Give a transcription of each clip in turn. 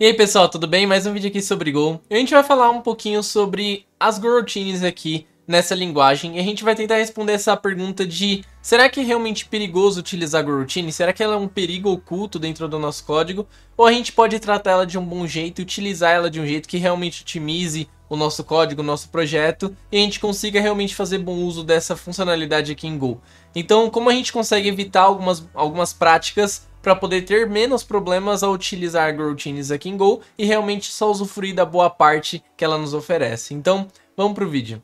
E aí pessoal, tudo bem? Mais um vídeo aqui sobre Go. E a gente vai falar um pouquinho sobre as goroutines aqui nessa linguagem e a gente vai tentar responder essa pergunta de será que é realmente perigoso utilizar goroutine? Será que ela é um perigo oculto dentro do nosso código? Ou a gente pode tratar ela de um bom jeito e utilizar ela de um jeito que realmente otimize o nosso código, o nosso projeto e a gente consiga realmente fazer bom uso dessa funcionalidade aqui em Go. Então, como a gente consegue evitar algumas, algumas práticas para poder ter menos problemas ao utilizar Growtinis aqui em Go e realmente só usufruir da boa parte que ela nos oferece. Então, vamos pro vídeo.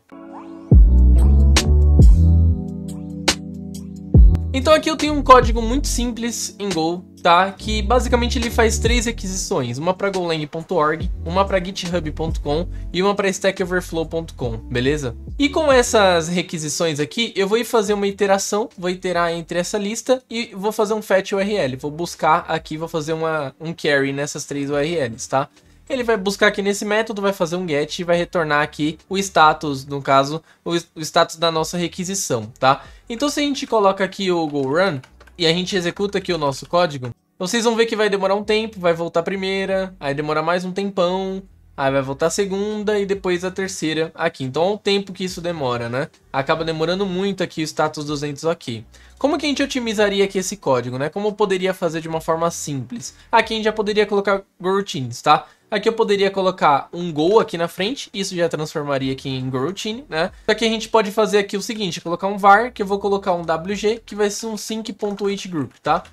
Então aqui eu tenho um código muito simples em Go, tá? Que basicamente ele faz três requisições, uma para golang.org, uma para github.com e uma para stackoverflow.com, beleza? E com essas requisições aqui, eu vou fazer uma iteração, vou iterar entre essa lista e vou fazer um fetch URL, vou buscar aqui, vou fazer uma, um carry nessas três URLs, tá? Ele vai buscar aqui nesse método, vai fazer um get e vai retornar aqui o status, no caso, o, status da nossa requisição, tá? Então se a gente coloca aqui o go run e a gente executa aqui o nosso código, então vocês vão ver que vai demorar um tempo, vai voltar a primeira, aí demora mais um tempão, aí vai voltar a segunda e depois a terceira aqui. Então olha o tempo que isso demora, né? Acaba demorando muito aqui o status 200 aqui. Como que a gente otimizaria aqui esse código, né? Como eu poderia fazer de uma forma simples? Aqui a gente já poderia colocar goroutines, routines, tá? Aqui eu poderia colocar um gol aqui na frente, isso já transformaria aqui em goal routine, né? Só que a gente pode fazer aqui o seguinte, colocar um var, que eu vou colocar um WG, que vai ser um group, tá?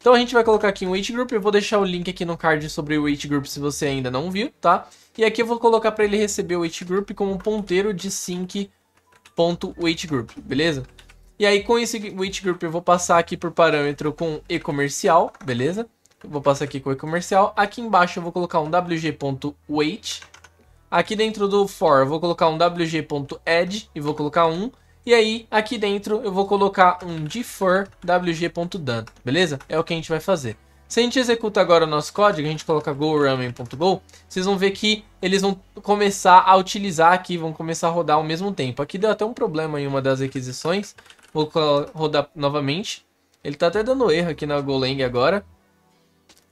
Então a gente vai colocar aqui um weight group, eu vou deixar o link aqui no card sobre o weight group se você ainda não viu, tá? E aqui eu vou colocar para ele receber o weight group como um ponteiro de group, beleza? E aí com esse weight group eu vou passar aqui por parâmetro com e comercial, beleza? Vou passar aqui com o comercial. Aqui embaixo eu vou colocar um wg.wait. Aqui dentro do for eu vou colocar um wg.add e vou colocar um. E aí, aqui dentro eu vou colocar um defer wg.done, beleza? É o que a gente vai fazer. Se a gente executa agora o nosso código, a gente coloca goramen.go, vocês vão ver que eles vão começar a utilizar aqui, vão começar a rodar ao mesmo tempo. Aqui deu até um problema em uma das requisições, vou rodar novamente. Ele está até dando erro aqui na Golang agora,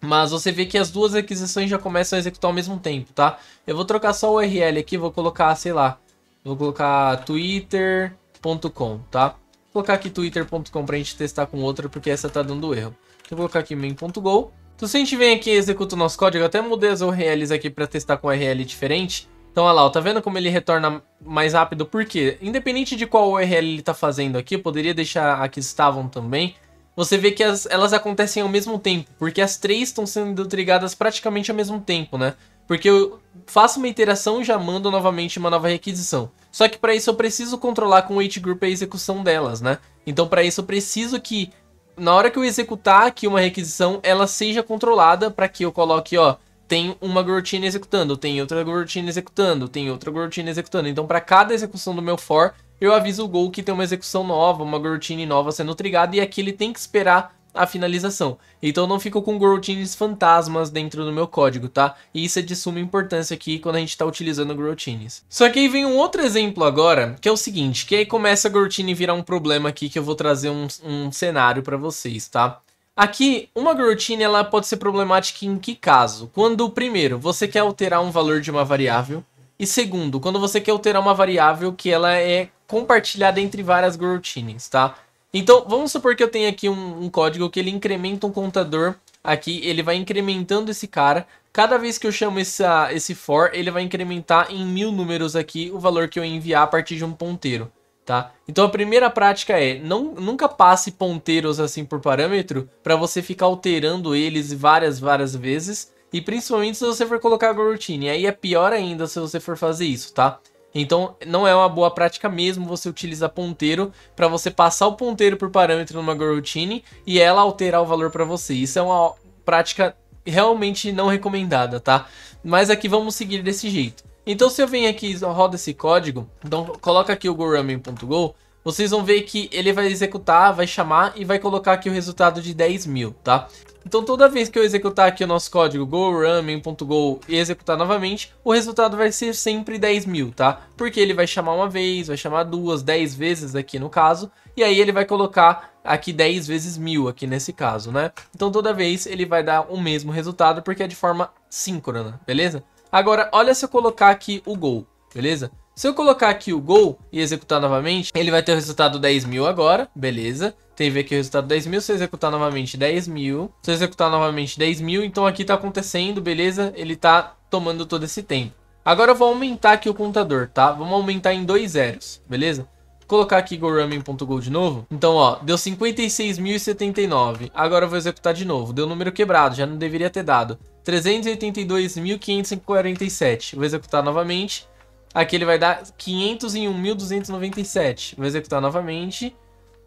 mas você vê que as duas aquisições já começam a executar ao mesmo tempo, tá? Eu vou trocar só o URL aqui, vou colocar, sei lá, vou colocar twitter.com, tá? Vou colocar aqui twitter.com pra gente testar com outra, porque essa tá dando erro. Então, vou colocar aqui main.go. Então se a gente vem aqui e executa o nosso código, eu até mudei as URLs aqui pra testar com URL diferente. Então olha lá, ó, tá vendo como ele retorna mais rápido? Por quê? Independente de qual URL ele tá fazendo aqui, eu poderia deixar aqui estavam também você vê que as, elas acontecem ao mesmo tempo, porque as três estão sendo trigadas praticamente ao mesmo tempo, né? Porque eu faço uma interação e já mando novamente uma nova requisição. Só que para isso eu preciso controlar com o wait group a execução delas, né? Então para isso eu preciso que na hora que eu executar aqui uma requisição, ela seja controlada para que eu coloque, ó, tem uma gorotina executando, tem outra gorotina executando, tem outra gorotina executando. Então, para cada execução do meu for, eu aviso o Go que tem uma execução nova, uma gorotina nova sendo trigada, e aqui ele tem que esperar a finalização. Então não fico com goroutines fantasmas dentro do meu código, tá? E isso é de suma importância aqui quando a gente está utilizando goroutines. Só que aí vem um outro exemplo agora, que é o seguinte, que aí começa a goroutine virar um problema aqui que eu vou trazer um, um cenário para vocês, tá? Aqui, uma goroutine ela pode ser problemática em que caso? Quando, primeiro, você quer alterar um valor de uma variável. E segundo, quando você quer alterar uma variável que ela é compartilhada entre várias goroutines, tá? Então, vamos supor que eu tenho aqui um, um código que ele incrementa um contador aqui, ele vai incrementando esse cara. Cada vez que eu chamo essa, esse for, ele vai incrementar em mil números aqui o valor que eu enviar a partir de um ponteiro tá? Então a primeira prática é, não, nunca passe ponteiros assim por parâmetro para você ficar alterando eles várias, várias vezes. E principalmente se você for colocar goroutine, aí é pior ainda se você for fazer isso, tá? Então não é uma boa prática mesmo você utilizar ponteiro para você passar o ponteiro por parâmetro numa goroutine e ela alterar o valor para você. Isso é uma prática realmente não recomendada, tá? Mas aqui vamos seguir desse jeito. Então se eu venho aqui e rodo esse código, então coloca aqui o goramin.go, vocês vão ver que ele vai executar, vai chamar e vai colocar aqui o resultado de 10 mil, tá? Então toda vez que eu executar aqui o nosso código goramin.go e executar novamente, o resultado vai ser sempre 10 mil, tá? Porque ele vai chamar uma vez, vai chamar duas, 10 vezes aqui no caso, e aí ele vai colocar aqui 10 vezes mil aqui nesse caso, né? Então toda vez ele vai dar o mesmo resultado porque é de forma síncrona, beleza? Agora, olha se eu colocar aqui o gol, beleza? Se eu colocar aqui o gol e executar novamente, ele vai ter o resultado 10 mil agora, beleza? Tem que ver aqui o resultado 10 mil, se eu executar novamente 10 mil, se eu executar novamente 10 mil, então aqui tá acontecendo, beleza? Ele tá tomando todo esse tempo. Agora eu vou aumentar aqui o contador, tá? Vamos aumentar em dois zeros, beleza? colocar aqui gorumming.go de novo. Então, ó, deu 56.079. Agora eu vou executar de novo. Deu número quebrado, já não deveria ter dado. 382.547. Vou executar novamente. Aqui ele vai dar 501.297. Vou executar novamente.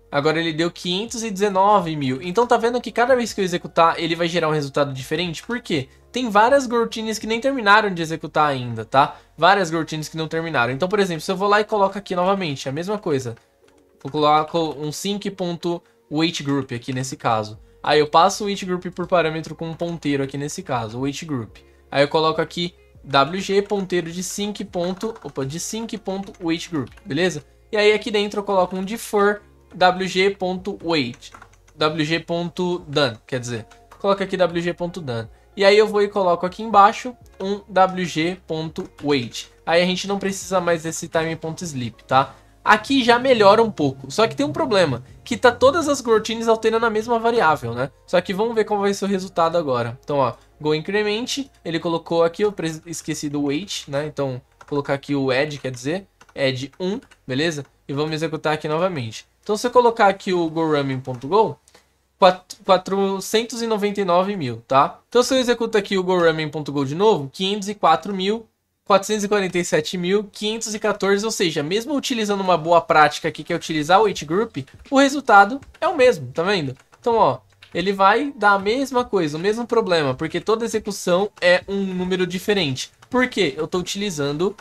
Agora ele deu 519 mil. Então tá vendo que cada vez que eu executar, ele vai gerar um resultado diferente? Por quê? Tem várias gortines que nem terminaram de executar ainda, tá? Várias gortines que não terminaram. Então, por exemplo, se eu vou lá e coloco aqui novamente, a mesma coisa. Eu coloco um sync.wait group aqui nesse caso. Aí eu passo o it group por parâmetro com um ponteiro aqui nesse caso, o it group. Aí eu coloco aqui wg ponteiro de sync ponto, opa, de sync ponto weight group, beleza? E aí aqui dentro eu coloco um de for ponto done, quer dizer, coloca aqui done. E aí eu vou e coloco aqui embaixo um wg.weight. Aí a gente não precisa mais desse time.sleep, tá? Aqui já melhora um pouco, só que tem um problema, que tá todas as goroutines alterando a mesma variável, né? Só que vamos ver como vai ser o resultado agora. Então, ó, go increment, ele colocou aqui, eu esqueci do weight, né? Então, colocar aqui o add, quer dizer, add 1, beleza? E vamos executar aqui novamente. Então, se eu colocar aqui o goRumming.go, 499 mil, tá? Então, se eu executo aqui o goRumming.go de novo, 504 mil 447.514, ou seja, mesmo utilizando uma boa prática aqui, que é utilizar o weight group, o resultado é o mesmo, tá vendo? Então, ó, ele vai dar a mesma coisa, o mesmo problema, porque toda execução é um número diferente. Por quê? Eu estou utilizando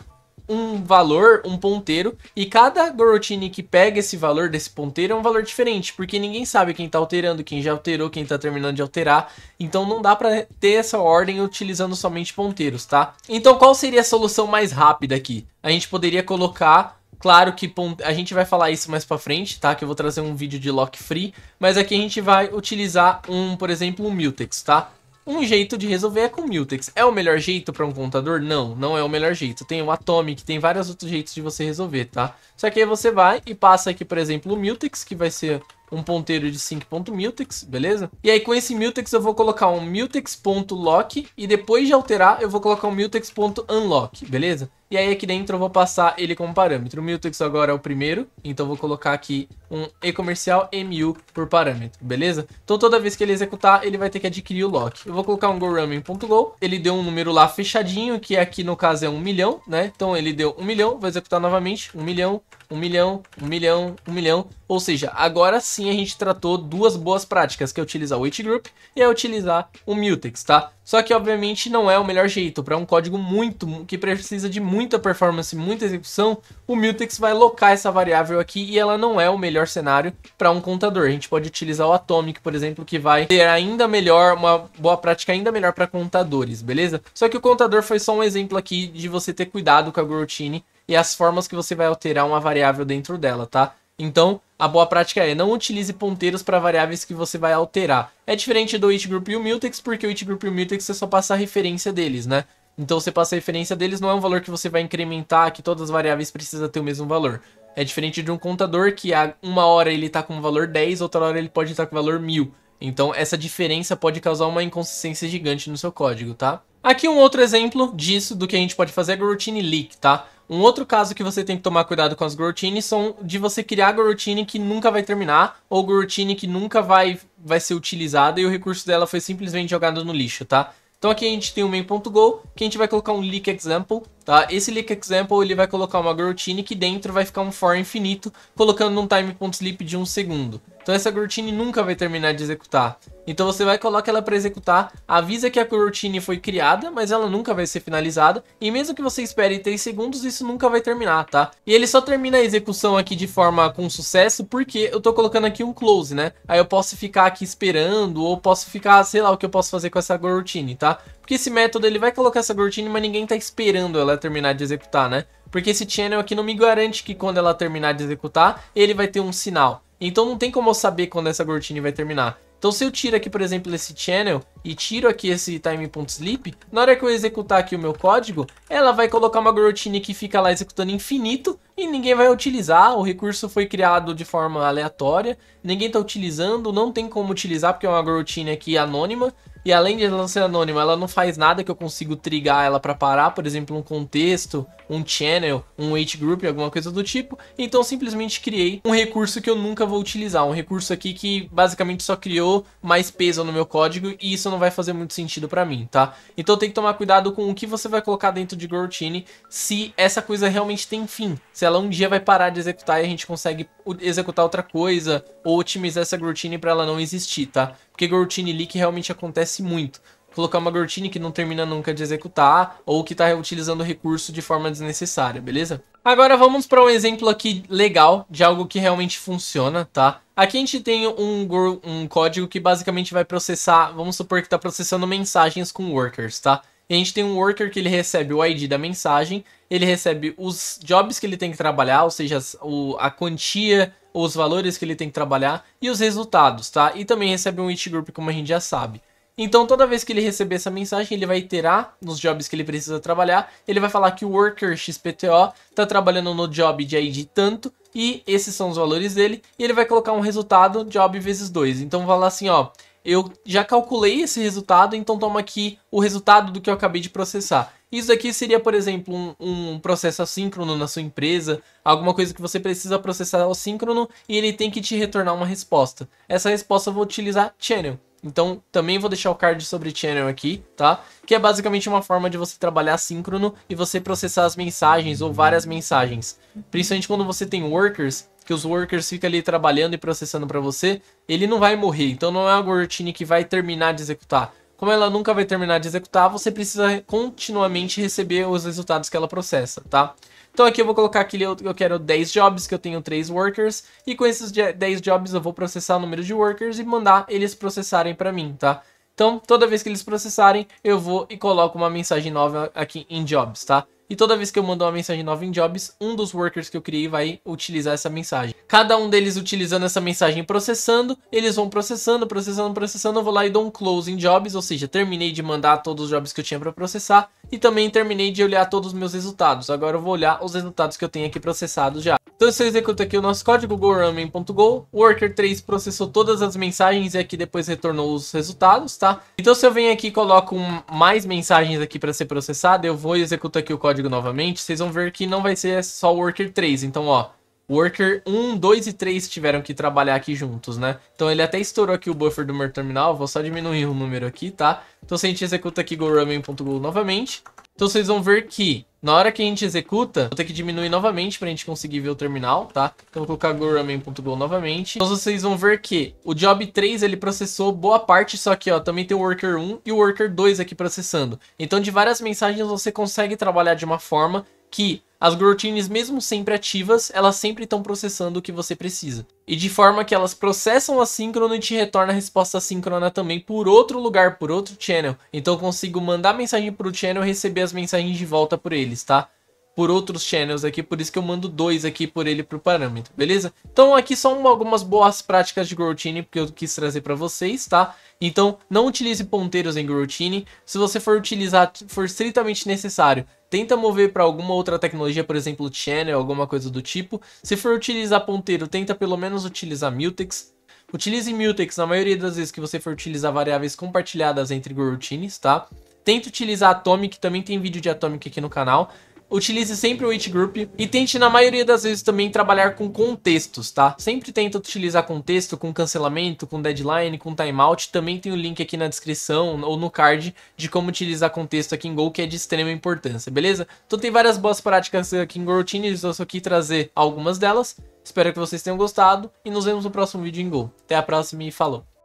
um valor, um ponteiro, e cada Gorotini que pega esse valor desse ponteiro é um valor diferente, porque ninguém sabe quem tá alterando, quem já alterou, quem tá terminando de alterar, então não dá pra ter essa ordem utilizando somente ponteiros, tá? Então qual seria a solução mais rápida aqui? A gente poderia colocar Claro que a gente vai falar isso mais pra frente, tá? Que eu vou trazer um vídeo de lock free. Mas aqui a gente vai utilizar um, por exemplo, um Mutex, tá? Um jeito de resolver é com mutex. É o melhor jeito para um contador Não, não é o melhor jeito. Tem o Atomic, tem vários outros jeitos de você resolver, tá? Só que aí você vai e passa aqui, por exemplo, o mutex, que vai ser um ponteiro de sync.mutex, beleza? E aí com esse mutex eu vou colocar um mutex.lock e depois de alterar eu vou colocar um mutex.unlock, beleza? E aí aqui dentro eu vou passar ele como parâmetro. O mutex agora é o primeiro, então eu vou colocar aqui um e-comercial mu por parâmetro, beleza? Então toda vez que ele executar, ele vai ter que adquirir o lock. Eu vou colocar um goRumming.go, ele deu um número lá fechadinho, que aqui no caso é um milhão, né? Então ele deu um milhão, vou executar novamente, um milhão, um milhão, um milhão, um milhão. Ou seja, agora sim a gente tratou duas boas práticas, que é utilizar o Weight Group e é utilizar o Mutex, tá? Só que obviamente não é o melhor jeito, para um código muito que precisa de muita performance, muita execução, o Mutex vai locar essa variável aqui e ela não é o melhor cenário para um contador. A gente pode utilizar o Atomic, por exemplo, que vai ter ainda melhor, uma boa prática ainda melhor para contadores, beleza? Só que o contador foi só um exemplo aqui de você ter cuidado com a goroutine e as formas que você vai alterar uma variável dentro dela, tá? Então, a boa prática é não utilize ponteiros para variáveis que você vai alterar. É diferente do it group e o mutex, porque o it group e o mutex você só passa a referência deles, né? Então você passa a referência deles, não é um valor que você vai incrementar, que todas as variáveis precisam ter o mesmo valor. É diferente de um contador que a uma hora ele está com o valor 10, outra hora ele pode estar tá com o valor 1000. Então essa diferença pode causar uma inconsistência gigante no seu código, tá? Aqui um outro exemplo disso, do que a gente pode fazer é o routine leak, tá? Um outro caso que você tem que tomar cuidado com as grow são de você criar grow routine que nunca vai terminar ou grow que nunca vai, vai ser utilizada e o recurso dela foi simplesmente jogado no lixo, tá? Então aqui a gente tem o main.go, que a gente vai colocar um leak example, tá? Esse leak example, ele vai colocar uma grow que dentro vai ficar um for infinito, colocando um time.sleep de um segundo. Então essa coroutine nunca vai terminar de executar. Então você vai colocar ela para executar, avisa que a coroutine foi criada, mas ela nunca vai ser finalizada. E mesmo que você espere 3 segundos, isso nunca vai terminar, tá? E ele só termina a execução aqui de forma com sucesso porque eu tô colocando aqui um close, né? Aí eu posso ficar aqui esperando ou posso ficar, sei lá, o que eu posso fazer com essa coroutine, tá? Porque esse método ele vai colocar essa coroutine, mas ninguém tá esperando ela terminar de executar, né? Porque esse channel aqui não me garante que quando ela terminar de executar, ele vai ter um sinal. Então não tem como eu saber quando essa gortine vai terminar. Então se eu tiro aqui, por exemplo, esse channel e tiro aqui esse time.sleep, na hora que eu executar aqui o meu código, ela vai colocar uma routine que fica lá executando infinito e ninguém vai utilizar, o recurso foi criado de forma aleatória, ninguém está utilizando, não tem como utilizar porque é uma routine aqui anônima, e além de ela ser anônima, ela não faz nada que eu consigo trigar ela para parar, por exemplo, um contexto um channel, um weight group, alguma coisa do tipo. Então simplesmente criei um recurso que eu nunca vou utilizar, um recurso aqui que basicamente só criou mais peso no meu código e isso não vai fazer muito sentido para mim, tá? Então tem que tomar cuidado com o que você vai colocar dentro de goroutine, se essa coisa realmente tem fim, se ela um dia vai parar de executar e a gente consegue executar outra coisa ou otimizar essa goroutine para ela não existir, tá? Porque goroutine leak realmente acontece muito colocar uma goroutine que não termina nunca de executar ou que está reutilizando o recurso de forma desnecessária, beleza? Agora vamos para um exemplo aqui legal de algo que realmente funciona, tá? Aqui a gente tem um, um código que basicamente vai processar, vamos supor que está processando mensagens com workers, tá? E a gente tem um worker que ele recebe o ID da mensagem, ele recebe os jobs que ele tem que trabalhar, ou seja, o, a quantia, os valores que ele tem que trabalhar e os resultados, tá? E também recebe um it group, como a gente já sabe. Então, toda vez que ele receber essa mensagem, ele vai iterar nos jobs que ele precisa trabalhar. Ele vai falar que o worker XPTO está trabalhando no job de ID tanto, e esses são os valores dele. E ele vai colocar um resultado job vezes 2. Então, vai lá assim, ó, eu já calculei esse resultado, então toma aqui o resultado do que eu acabei de processar. Isso aqui seria, por exemplo, um, um, processo assíncrono na sua empresa, alguma coisa que você precisa processar assíncrono e ele tem que te retornar uma resposta. Essa resposta eu vou utilizar channel. Então, também vou deixar o card sobre channel aqui, tá? Que é basicamente uma forma de você trabalhar síncrono e você processar as mensagens ou várias mensagens. Principalmente quando você tem workers, que os workers ficam ali trabalhando e processando para você, ele não vai morrer. Então, não é uma routine que vai terminar de executar. Como ela nunca vai terminar de executar, você precisa continuamente receber os resultados que ela processa, tá? Então aqui eu vou colocar que eu, eu quero 10 jobs, que eu tenho 3 workers, e com esses 10 jobs eu vou processar o número de workers e mandar eles processarem para mim, tá? Então, toda vez que eles processarem, eu vou e coloco uma mensagem nova aqui em jobs, tá? E toda vez que eu mando uma mensagem nova em jobs, um dos workers que eu criei vai utilizar essa mensagem. Cada um deles utilizando essa mensagem processando, eles vão processando, processando, processando. Eu vou lá e dou um close em jobs, ou seja, terminei de mandar todos os jobs que eu tinha para processar e também terminei de olhar todos os meus resultados. Agora eu vou olhar os resultados que eu tenho aqui processados já. Então você executa aqui o nosso código goramen.go. O worker 3 processou todas as mensagens e aqui depois retornou os resultados, tá? Então se eu venho aqui e coloco mais mensagens aqui para ser processada, eu vou executar aqui o código novamente. Vocês vão ver que não vai ser só o worker 3. Então, ó, Worker 1, 2 e 3 tiveram que trabalhar aqui juntos, né? Então ele até estourou aqui o buffer do meu terminal, vou só diminuir o número aqui, tá? Então se a gente executa aqui gorumming.go novamente, então vocês vão ver que na hora que a gente executa, vou ter que diminuir novamente para a gente conseguir ver o terminal, tá? Então vou colocar gorumming.go novamente. Então vocês vão ver que o job 3 ele processou boa parte, só que ó, também tem o worker 1 e o worker 2 aqui processando. Então de várias mensagens você consegue trabalhar de uma forma que as routines mesmo sempre ativas, elas sempre estão processando o que você precisa. E de forma que elas processam assíncrona e te retorna a resposta assíncrona também por outro lugar, por outro channel. Então eu consigo mandar mensagem para o channel e receber as mensagens de volta por eles, tá? por outros channels aqui, por isso que eu mando dois aqui por ele para o parâmetro, beleza? Então aqui são algumas boas práticas de Growtini que eu quis trazer para vocês, tá? Então não utilize ponteiros em Growtini, se você for utilizar, for estritamente necessário, tenta mover para alguma outra tecnologia, por exemplo Channel, alguma coisa do tipo. Se for utilizar ponteiro, tenta pelo menos utilizar Mutex, Utilize mutex na maioria das vezes que você for utilizar variáveis compartilhadas entre goroutines, tá? Tenta utilizar Atomic, também tem vídeo de Atomic aqui no canal utilize sempre o it group e tente na maioria das vezes também trabalhar com contextos, tá? Sempre tenta utilizar contexto com cancelamento, com deadline, com timeout. Também tem o link aqui na descrição ou no card de como utilizar contexto aqui em Go, que é de extrema importância, beleza? Então tem várias boas práticas aqui em Go Routine, eu só aqui trazer algumas delas. Espero que vocês tenham gostado e nos vemos no próximo vídeo em Go. Até a próxima e falou!